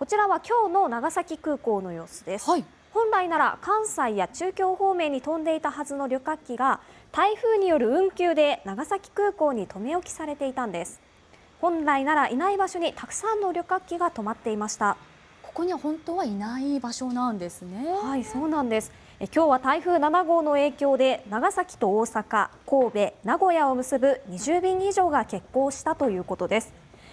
こちらは今日の長崎空港の様子です、はい、本来なら関西や中京方面に飛んでいたはずの旅客機が台風による運休で長崎空港に留め置きされていたんです本来ならいない場所にたくさんの旅客機が止まっていましたここには本当はいない場所なんですねはいそうなんですえ今日は台風7号の影響で長崎と大阪、神戸、名古屋を結ぶ20便以上が欠航したということです